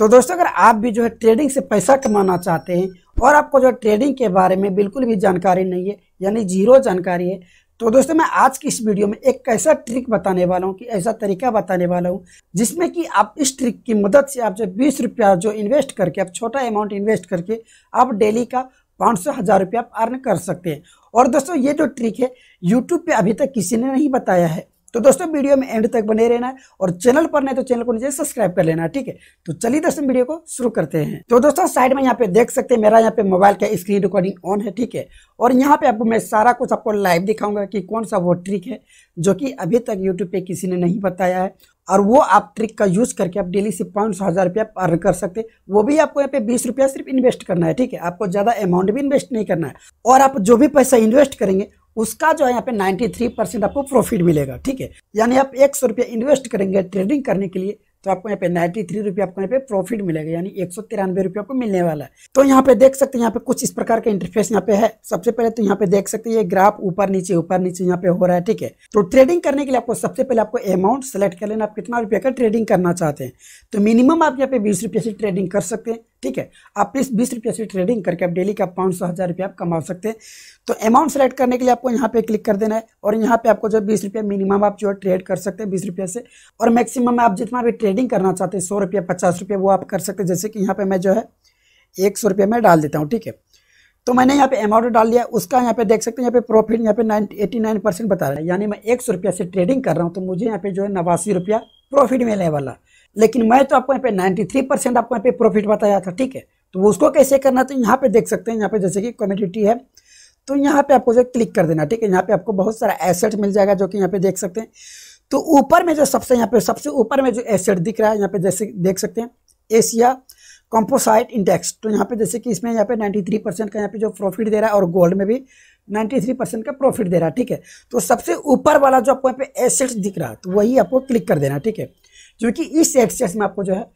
तो दोस्तों अगर आप भी जो है ट्रेडिंग से पैसा कमाना चाहते हैं और आपको जो है ट्रेडिंग के बारे में बिल्कुल भी जानकारी नहीं है यानी जीरो जानकारी है तो दोस्तों मैं आज की इस वीडियो में एक ऐसा ट्रिक बताने वाला हूँ कि ऐसा तरीका बताने वाला हूँ जिसमें कि आप इस ट्रिक की मदद से आप जो बीस रुपया जो इन्वेस्ट करके आप छोटा अमाउंट इन्वेस्ट करके आप डेली का पाँच सौ हज़ार रुपया आप अर्न कर सकते हैं और दोस्तों ये जो ट्रिक है यूट्यूब पे अभी तक किसी ने नहीं बताया है तो दोस्तों वीडियो में एंड तक बने रहना है और चैनल पर नहीं तो चैनल को नीचे सब्सक्राइब कर लेना ठीक है तो चलिए दोस्तों वीडियो को शुरू करते हैं तो दोस्तों साइड में यहाँ पे देख सकते हैं मेरा यहाँ पे मोबाइल का स्क्रीन रिकॉर्डिंग ऑन है ठीक है और यहाँ पे आपको मैं सारा कुछ आपको लाइव दिखाऊंगा कि कौन सा वो ट्रिक है जो कि अभी तक यूट्यूब पे किसी ने नहीं बताया है और वो आप ट्रिक का यूज करके आप डेली से पाँच सौ हज़ार रुपया अर्न कर सकते हैं वो भी आपको यहाँ पे बीस रुपया सिर्फ इन्वेस्ट करना है ठीक है आपको ज़्यादा अमाउंट भी इन्वेस्ट नहीं करना है और आप जो भी पैसा इन्वेस्ट करेंगे उसका जो है यहाँ पे 93 परसेंट आपको प्रॉफिट मिलेगा ठीक है यानी आप एक सौ रुपया इन्वेस्ट करेंगे ट्रेडिंग करने के लिए तो आपको यहाँ पे 93 थ्री रुपया आपको यहाँ पे प्रॉफिट मिलेगा यानी एक सौ तिरानवे रुपया आपको मिलने वाला है तो यहाँ पे देख सकते हैं यहाँ पे कुछ इस प्रकार का इंटरफेस यहाँ पे है सबसे पहले तो यहाँ पे देख सकते हैं ये ग्राफ ऊपर नीचे ऊपर नीचे यहाँ पे हो रहा है ठीक है तो ट्रेडिंग करने के लिए आपको सबसे पहले आपको अमाउंट सेलेक्ट कर लेना आप कितना रुपया का ट्रेडिंग करना चाहते हैं तो मिनिमम आप यहाँ पे बीस रुपये से ट्रेडिंग कर सकते हैं ठीक है आप इस बीस रुपये से ट्रेडिंग करके आप डेली का पाँच सौ हज़ार रुपये आप कमा सकते हैं तो अमाउंट सेलेक्ट करने के लिए आपको यहाँ पे क्लिक कर देना है और यहाँ पे आपको जो बीस रुपये मिनिमम आप जो है ट्रेड कर सकते हैं बीस रुपये से और मैक्सिमम आप जितना भी ट्रेडिंग करना चाहते हैं सौ रुपये पचास रुपये वो आप कर सकते हैं जैसे कि यहाँ पर मैं जो है एक सौ रुपये मैं डाल देता हूँ ठीक है तो मैंने यहाँ पे अमाउंट डाल लिया उसका यहाँ पे देख सकते हैं यहाँ पे प्रॉफिट यहाँ पे नाइन एटी नाइन परसेंट बता रहा है यानी मैं एक सौ रुपया से ट्रेडिंग कर रहा हूँ तो मुझे यहाँ पे जो है नवासी रुपया प्रॉफिट मिलने वाला लेकिन मैं तो आपको यहाँ पे 93 परसेंट आपको यहाँ पे प्रॉफिट बताया था ठीक है तो उसको कैसे करना तो यहाँ पे देख सकते हैं यहाँ पे जैसे कि कम्युनिटी है तो यहाँ पे आपको जो क्लिक कर देना ठीक है यहाँ पे आपको बहुत सारा एसेट मिल जाएगा जो कि यहाँ पे देख सकते हैं तो ऊपर में जो सबसे यहाँ पे सबसे ऊपर में जो एसेट दिख रहा है यहाँ पे जैसे देख सकते हैं एशिया कॉम्पोसाइट इंडेक्स तो यहाँ पे जैसे कि इसमें यहाँ पे नाइन्टी परसेंट का यहाँ पे जो प्रॉफिट दे रहा है और गोल्ड में भी 93 परसेंट का प्रॉफिट दे रहा है ठीक है तो सबसे ऊपर वाला जो आपको यहाँ पे एसेट्स दिख रहा है तो वही आपको क्लिक कर देना ठीक है जो कि इस एक्सचेंज में आपको जो है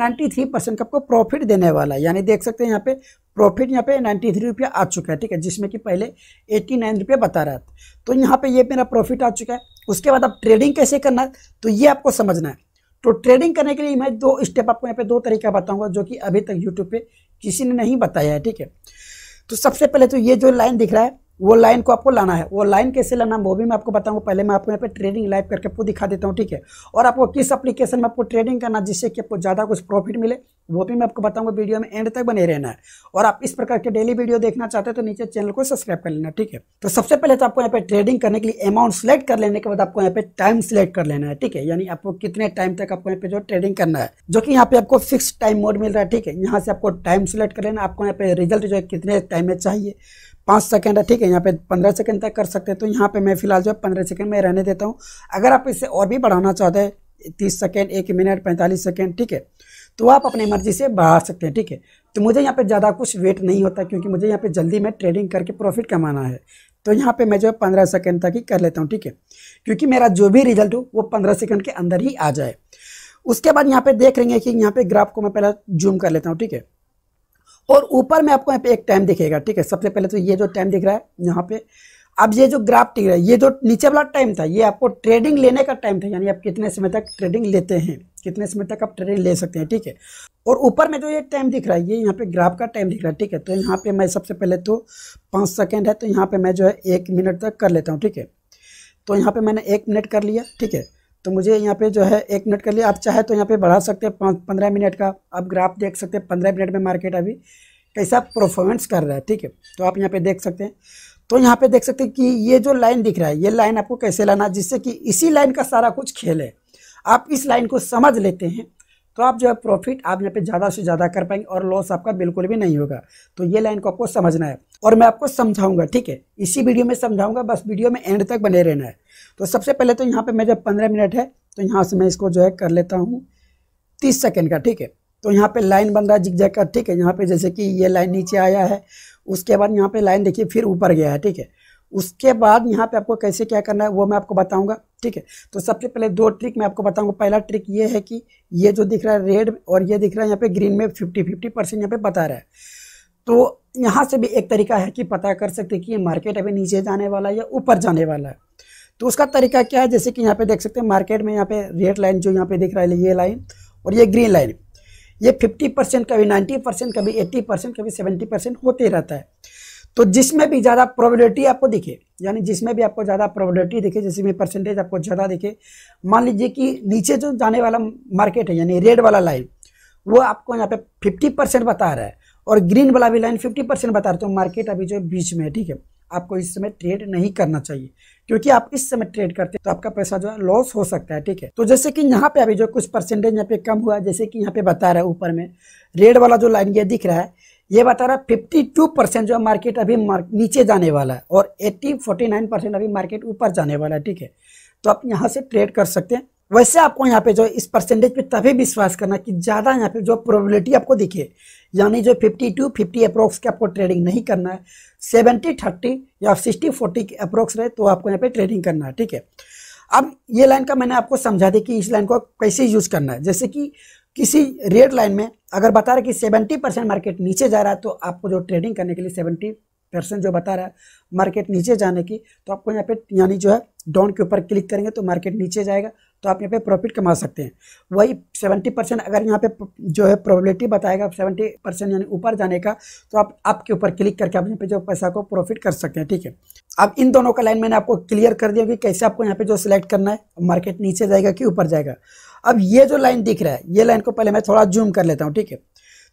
93 परसेंट का आपको प्रॉफिट देने वाला है यानी देख सकते हैं यहाँ पे प्रॉफिट यहाँ पे 93 रुपया आ चुका है ठीक है जिसमें कि पहले 89 रुपया बता रहा था तो यहाँ पे ये मेरा प्रॉफिट आ चुका है उसके बाद आप ट्रेडिंग कैसे करना है तो ये आपको समझना है तो ट्रेडिंग करने के लिए मैं दो स्टेप आपको यहाँ पे दो तरीका बताऊंगा जो कि अभी तक यूट्यूब पे किसी ने नहीं बताया है ठीक है तो सबसे पहले तो ये जो लाइन दिख रहा है वो लाइन को आपको लाना है वो लाइन कैसे लाना वो भी मैं आपको बताऊंगा पहले मैं आपको यहाँ पे ट्रेडिंग लाइव करके आपको दिखा देता हूँ ठीक है और आपको किस एप्लीकेशन में आपको ट्रेडिंग करना जिससे कि आपको ज़्यादा कुछ प्रॉफिट मिले वो भी मैं आपको बताऊंगा वीडियो में एंड तक बने रहना है और आप इस प्रकार के डेली वीडियो देखना चाहते हैं तो नीचे चैनल को सब्सक्राइब कर लेना ठीक है तो सबसे पहले तो आपको यहाँ पे ट्रेडिंग करने के लिए अमाउंट सेलेक्ट कर लेने के बाद आपको यहाँ पे टाइम सेलेक्ट कर लेना है ठीक है यानी आपको कितने टाइम तक आपको यहाँ पे जो ट्रेडिंग करना है जो कि यहाँ पे आपको फिक्स टाइम मोड मिल रहा है ठीक है यहाँ से आपको टाइम सेलेक्ट कर लेना आपको यहाँ पे रिजल्ट जो है कितने टाइम में चाहिए पाँच सेकंड है ठीक है यहाँ पे पंद्रह सेकंड तक कर सकते हैं तो यहाँ पे मैं फिलहाल जो है पंद्रह सेकंड में रहने देता हूँ अगर आप इसे और भी बढ़ाना चाहते हैं तीस सेकेंड एक मिनट पैंतालीस सेकेंड ठीक है तो आप अपनी मर्जी से बढ़ा सकते हैं ठीक है तो मुझे यहाँ पे ज़्यादा कुछ वेट नहीं होता क्योंकि मुझे यहाँ पे जल्दी में ट्रेडिंग करके प्रॉफिट कमाना है तो यहाँ पे मैं जो है पंद्रह सेकेंड तक ही कर लेता हूँ ठीक है क्योंकि मेरा जो भी रिजल्ट हो वो पंद्रह सेकेंड के अंदर ही आ जाए उसके बाद यहाँ पे देख रहे कि यहाँ पे ग्राफ को मैं पहले जूम कर लेता हूँ ठीक है और ऊपर में आपको यहाँ पे एक टाइम दिखेगा ठीक है सबसे पहले तो ये जो टाइम दिख रहा है यहाँ पे अब ये जो ग्राफ टिक रहा है ये जो नीचे वाला टाइम था ये आपको ट्रेडिंग लेने का टाइम था यानी आप कितने समय तक ट्रेडिंग लेते हैं कितने समय तक आप ट्रेन ले सकते हैं ठीक है और ऊपर में जो ये टाइम दिख रहा है ये यहाँ पे ग्राफ का टाइम दिख रहा है ठीक है तो यहाँ पे मैं सबसे पहले तो पाँच सेकेंड है तो यहाँ पे मैं जो है एक मिनट तक कर लेता हूँ ठीक है तो यहाँ पे मैंने एक मिनट कर लिया ठीक है तो मुझे यहाँ पे जो है एक मिनट कर लिया आप चाहे तो यहाँ पे बढ़ा सकते हैं पाँच पंद्रह मिनट का आप ग्राफ देख सकते हैं पंद्रह मिनट में मार्केट अभी कैसा परफॉर्मेंस कर रहा है ठीक है तो आप यहाँ पे देख सकते हैं तो यहाँ पे देख सकते हैं कि ये जो लाइन दिख रहा है ये लाइन आपको कैसे लाना जिससे कि इसी लाइन का सारा कुछ खेल है आप इस लाइन को समझ लेते हैं तो आप जो है प्रॉफिट आप यहाँ पे ज़्यादा से ज़्यादा कर पाएंगे और लॉस आपका बिल्कुल भी नहीं होगा तो ये लाइन को आपको समझना है और मैं आपको समझाऊंगा ठीक है इसी वीडियो में समझाऊंगा बस वीडियो में एंड तक बने रहना है तो सबसे पहले तो यहाँ पे जब पंद्रह मिनट है तो यहाँ से मैं इसको जो है कर लेता हूँ तीस सेकेंड का ठीक है तो यहाँ पर लाइन बन रहा है जिग का ठीक है यहाँ पर जैसे कि ये लाइन नीचे आया है उसके बाद यहाँ पर लाइन देखिए फिर ऊपर गया है ठीक है उसके बाद यहाँ पे आपको कैसे क्या करना है वो मैं आपको बताऊंगा ठीक है तो सबसे पहले दो ट्रिक मैं आपको बताऊंगा पहला ट्रिक ये है कि ये जो दिख रहा है रेड और ये दिख रहा है यहाँ पे ग्रीन में फिफ्टी फिफ्टी परसेंट यहाँ पे बता रहा है तो यहाँ से भी एक तरीका है कि पता कर सकते कि ये मार्केट अभी नीचे जाने वाला है या ऊपर जाने वाला है तो उसका तरीका क्या है जैसे कि यहाँ पे देख सकते हैं मार्केट में यहाँ पे रेड लाइन जो यहाँ पे दिख रहा है ये लाइन और ये ग्रीन लाइन ये फिफ्टी परसेंट कभी नाइन्टी परसेंट कभी एट्टी परसेंट कभी सेवेंटी परसेंट होते रहता है तो जिसमें भी ज़्यादा प्रोबेबिलिटी आपको दिखे यानी जिसमें भी आपको ज़्यादा प्रोबेबिलिटी दिखे जिसमें परसेंटेज आपको ज़्यादा दिखे मान लीजिए कि नीचे जो जाने वाला मार्केट है यानी रेड वाला लाइन वो आपको यहाँ पे फिफ्टी परसेंट बता रहा है और ग्रीन वाला भी लाइन फिफ्टी परसेंट बता रहा है तो मार्केट अभी जो बीच में है ठीक है आपको इस समय ट्रेड नहीं करना चाहिए क्योंकि आप इस समय ट्रेड करते हैं तो आपका पैसा जो है लॉस हो सकता है ठीक है तो जैसे कि यहाँ पे अभी जो कुछ परसेंटेज यहाँ पे कम हुआ जैसे कि यहाँ पे बता रहा है ऊपर में रेड वाला जो लाइन ये दिख रहा है ये बता रहा है 52 परसेंट जो मार्केट अभी मार्क नीचे जाने वाला है और 80 49 परसेंट अभी मार्केट ऊपर जाने वाला है ठीक है तो आप यहाँ से ट्रेड कर सकते हैं वैसे आपको यहाँ पे जो इस परसेंटेज पे तभी विश्वास करना कि ज़्यादा यहाँ पे जो प्रोबेबिलिटी आपको दिखे यानी जो 52 50 अप्रोक्स के आपको ट्रेडिंग नहीं करना है सेवेंटी थर्टी या सिक्सटी फोर्टी के अप्रोक्स रहे तो आपको यहाँ पे ट्रेडिंग करना है ठीक है अब ये लाइन का मैंने आपको समझा दी कि इस लाइन को कैसे यूज़ करना है जैसे कि किसी रेड लाइन में अगर बता रहा कि सेवेंटी परसेंट मार्केट नीचे जा रहा है तो आपको जो ट्रेडिंग करने के लिए सेवेंटी परसेंट जो बता रहा है मार्केट नीचे जाने की तो आपको यहाँ पे यानी जो है डाउन के ऊपर क्लिक करेंगे तो मार्केट नीचे जाएगा तो आप यहाँ पे प्रॉफिट कमा सकते हैं वही सेवेंटी परसेंट अगर यहाँ पे जो है प्रोबेबिलिटी बताएगा सेवेंटी परसेंट यानी ऊपर जाने का तो आप आपके ऊपर क्लिक करके आप यहाँ पे जो पैसा को प्रॉफिट कर सकते हैं ठीक है अब इन दोनों का लाइन मैंने आपको क्लियर कर दिया कि कैसे आपको यहाँ पे जो सिलेक्ट करना है मार्केट नीचे जाएगा कि ऊपर जाएगा अब ये जो लाइन दिख रहा है ये लाइन को पहले मैं थोड़ा जूम कर लेता हूँ ठीक है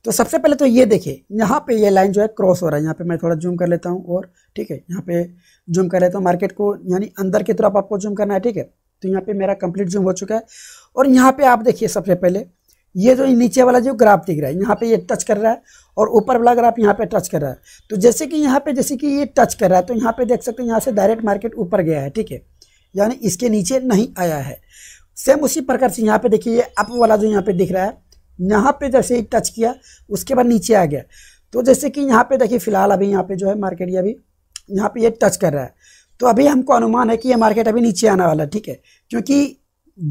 तो सबसे पहले तो ये देखिए यहाँ पे ये लाइन जो है क्रॉस हो रहा है यहाँ पे मैं थोड़ा जूम कर लेता हूँ और ठीक है यहाँ पे जूम कर लेता हूँ मार्केट को यानी अंदर की तरफ आपको जूम करना है ठीक है तो यहाँ पे मेरा कंप्लीट जूम हो चुका है और यहाँ पे आप देखिए सबसे पहले ये जो नीचे वाला जो ग्राफ दिख रहा है यहाँ पे ये टच कर रहा है और ऊपर वाला ग्राफ यहाँ पे टच कर रहा है तो जैसे कि यहाँ पे जैसे कि ये टच कर रहा है तो यहाँ पे देख सकते हैं यहाँ से डायरेक्ट मार्केट ऊपर गया है ठीक है यानी इसके नीचे नहीं आया है सेम उसी प्रकार से यहाँ पे देखिए ये अप वाला जो यहाँ पे दिख रहा है यहाँ पे जैसे ही टच किया उसके बाद नीचे आ गया तो जैसे कि यहाँ पे देखिए फिलहाल अभी यहाँ पे जो है मार्केट ये अभी यहाँ पे ये टच कर रहा है तो अभी हमको अनुमान है कि ये मार्केट अभी नीचे आने वाला है ठीक है क्योंकि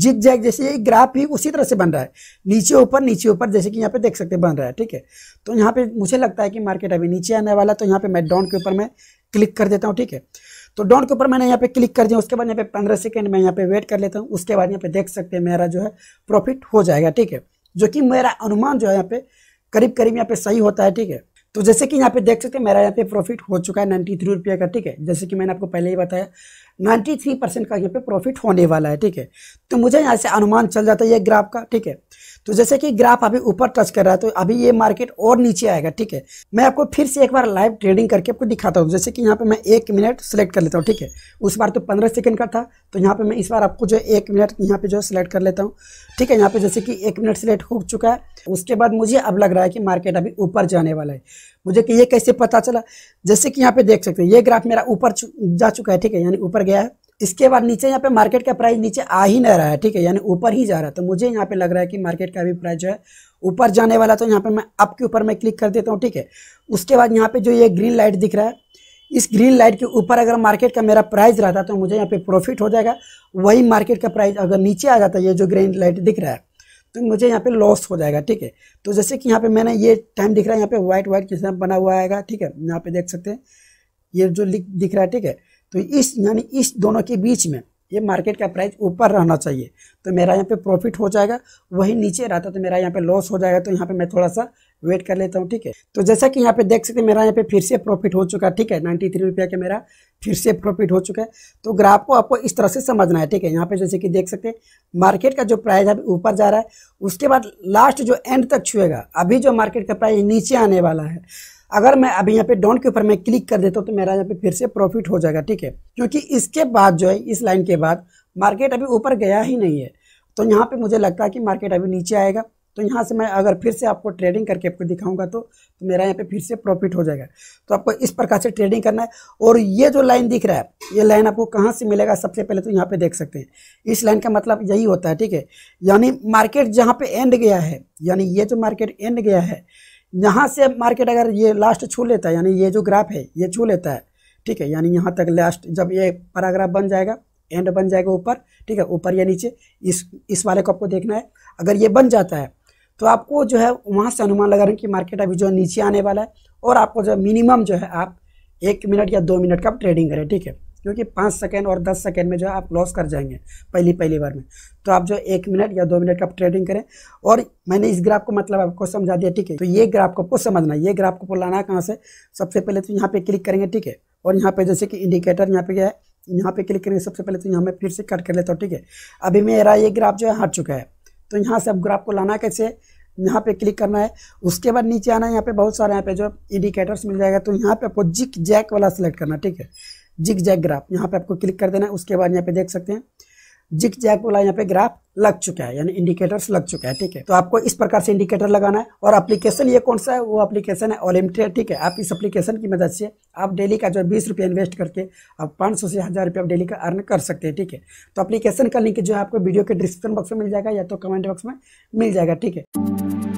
जिग जैग जैसे ये ग्राफ भी उसी तरह से बन रहा है नीचे ऊपर नीचे ऊपर जैसे कि यहाँ पे देख सकते हैं बन रहा है ठीक है तो यहाँ पे मुझे लगता है कि मार्केट अभी नीचे आने वाला तो यहाँ पे मैं डाउन के ऊपर मैं क्लिक कर देता हूँ ठीक है तो डोंट के ऊपर मैंने यहाँ पे क्लिक कर दिया उसके बाद यहाँ पे पंद्रह सेकेंड मैं यहाँ पे वेट कर लेता हूँ उसके बाद यहाँ पे देख सकते हैं मेरा जो है प्रॉफिट हो जाएगा ठीक है जो कि मेरा अनुमान जो है यहाँ पे करीब करीब यहाँ पे सही होता है ठीक है तो जैसे कि यहाँ पे देख सकते हैं मेरा यहाँ पे प्रॉफिट हो चुका है नाइन्टी थ्री रुपये का ठीक है जैसे कि मैंने आपको पहले ही बताया 93 परसेंट का यहाँ पे प्रॉफिट होने वाला है ठीक है तो मुझे यहाँ से अनुमान चल जाता है ये ग्राफ का ठीक है तो जैसे कि ग्राफ अभी ऊपर टच कर रहा है तो अभी ये मार्केट और नीचे आएगा ठीक है मैं आपको फिर से एक बार लाइव ट्रेडिंग करके आपको दिखाता हूँ जैसे कि यहाँ पे मैं एक मिनट सेलेक्ट कर लेता हूँ ठीक है उस बार तो पंद्रह सेकेंड का था तो यहाँ पे मैं इस बार आपको जो एक मिनट यहाँ पे जो सिलेक्ट कर लेता हूँ ठीक है यहाँ पे जैसे कि एक मिनट सेलेक्ट हो चुका है उसके बाद मुझे अब लग रहा है कि मार्केट अभी ऊपर जाने वाला है मुझे कि ये कैसे पता चला जैसे कि यहाँ पे देख सकते हैं ये ग्राफ मेरा ऊपर जा चुका है ठीक है यानी ऊपर गया है इसके बाद नीचे यहाँ पे मार्केट का प्राइस नीचे आ ही नहीं रहा है ठीक है यानी ऊपर ही जा रहा है तो मुझे यहाँ पे लग रहा है कि मार्केट का भी प्राइस जो है ऊपर जाने वाला तो यहाँ पे मैं अप के ऊपर मैं क्लिक कर देता हूँ ठीक है उसके बाद यहाँ पे जो ये ग्रीन लाइट दिख रहा है इस ग्रीन लाइट के ऊपर अगर मार्केट का मेरा प्राइस रहता तो मुझे यहाँ पे प्रॉफिट हो जाएगा वही मार्केट का प्राइस अगर नीचे आ जाता ये जो ग्रीन लाइट दिख रहा है तो मुझे यहाँ पे लॉस हो जाएगा ठीक है तो जैसे कि यहाँ पे मैंने ये टाइम दिख रहा है यहाँ पे वाइट वाइट किस बना हुआ आएगा ठीक है यहाँ पे देख सकते हैं ये जो दिख रहा है ठीक है तो इस यानी इस दोनों के बीच में ये मार्केट का प्राइस ऊपर रहना चाहिए तो मेरा यहाँ पे प्रॉफिट हो जाएगा वही नीचे रहता तो मेरा यहाँ पे लॉस हो जाएगा तो यहाँ पे मैं थोड़ा सा वेट कर लेता हूँ ठीक है तो जैसा कि यहाँ पे देख सकते हैं मेरा यहाँ पे फिर से प्रॉफिट हो चुका है ठीक है नाइन्टी थ्री रुपया का मेरा फिर से प्रॉफिट हो चुका है तो ग्राफ को आपको इस तरह से समझना है ठीक है यहाँ पे जैसे कि देख सकते हैं मार्केट का जो प्राइस अभी ऊपर जा रहा है उसके बाद लास्ट जो एंड तक छुएगा अभी जो मार्केट का प्राइस नीचे आने वाला है अगर मैं अभी यहाँ पे डाउन के ऊपर मैं क्लिक कर देता हूँ तो मेरा यहाँ पे फिर से प्रॉफिट हो जाएगा ठीक है क्योंकि इसके बाद जो है इस लाइन के बाद मार्केट अभी ऊपर गया ही नहीं है तो यहाँ पे मुझे लगता है कि मार्केट अभी नीचे आएगा तो यहाँ से मैं अगर फिर से आपको ट्रेडिंग करके आपको दिखाऊंगा तो, तो मेरा यहाँ पे फिर से प्रॉफिट हो जाएगा तो आपको इस प्रकार से ट्रेडिंग करना है और ये जो लाइन दिख रहा है ये लाइन आपको कहाँ से मिलेगा सबसे पहले तो यहाँ पे देख सकते हैं इस लाइन का मतलब यही होता है ठीक है यानी मार्केट जहाँ पे एंड गया है यानी ये जो मार्केट एंड गया है यहाँ से मार्केट अगर ये लास्ट छू लेता है यानी ये जो ग्राफ है ये छू लेता है ठीक है यानी यहाँ तक लास्ट जब ये पैराग्राफ बन जाएगा एंड बन जाएगा ऊपर ठीक है ऊपर या नीचे इस इस वाले को आपको देखना है अगर ये बन जाता है तो आपको जो है वहाँ से अनुमान लगा रहे हैं कि मार्केट अभी जो है नीचे आने वाला है और आपको जो है मिनिमम जो है आप एक मिनट या दो मिनट का ट्रेडिंग करें ठीक है क्योंकि पाँच सेकेंड और दस सेकेंड में जो है आप लॉस कर जाएंगे पहली पहली बार में तो आप जो एक मिनट या दो मिनट का ट्रेडिंग करें और मैंने इस ग्राफ को मतलब आपको समझा दिया ठीक है तो ये ग्राफ को आपको समझना है ये ग्राफ को लाना है कहाँ से सबसे पहले तो यहाँ पे क्लिक करेंगे ठीक है और यहाँ पे जैसे कि इंडिकेटर यहाँ पे क्या है यहाँ पे क्लिक करेंगे सबसे पहले तो यहाँ मैं फिर से कट कर लेता हूँ ठीक है अभी मेरा ये ग्राफ जो है हट चुका है तो यहाँ से अब ग्राफ को लाना कैसे यहाँ पे क्लिक करना है उसके बाद नीचे आना है यहाँ पे बहुत सारे यहाँ पे जो इंडिकेटर्स मिल जाएगा तो यहाँ पे आपको जिक जैक वाला सेलेक्ट करना ठीक है जिक जैक ग्राफ यहाँ पे आपको क्लिक कर देना है उसके बाद यहाँ पे देख सकते हैं जिक जैक वाला यहाँ पे ग्राफ लग चुका है यानी इंडिकेटर्स लग चुका है ठीक है तो आपको इस प्रकार से इंडिकेटर लगाना है और एप्लीकेशन ये कौन सा है वो एप्लीकेशन है ऑलिमिटेड ठीक है आप इस एप्लीकेशन की मदद से आप डेली का जो है बीस रुपये इन्वेस्ट करके आप पाँच सौ से हज़ार रुपये आप डेली का अर्न कर सकते हैं ठीक है तो अप्लीकेशन का लिंक जो है आपको वीडियो के डिस्क्रिप्शन बॉक्स में मिल जाएगा या तो कमेंट बॉक्स में मिल जाएगा ठीक है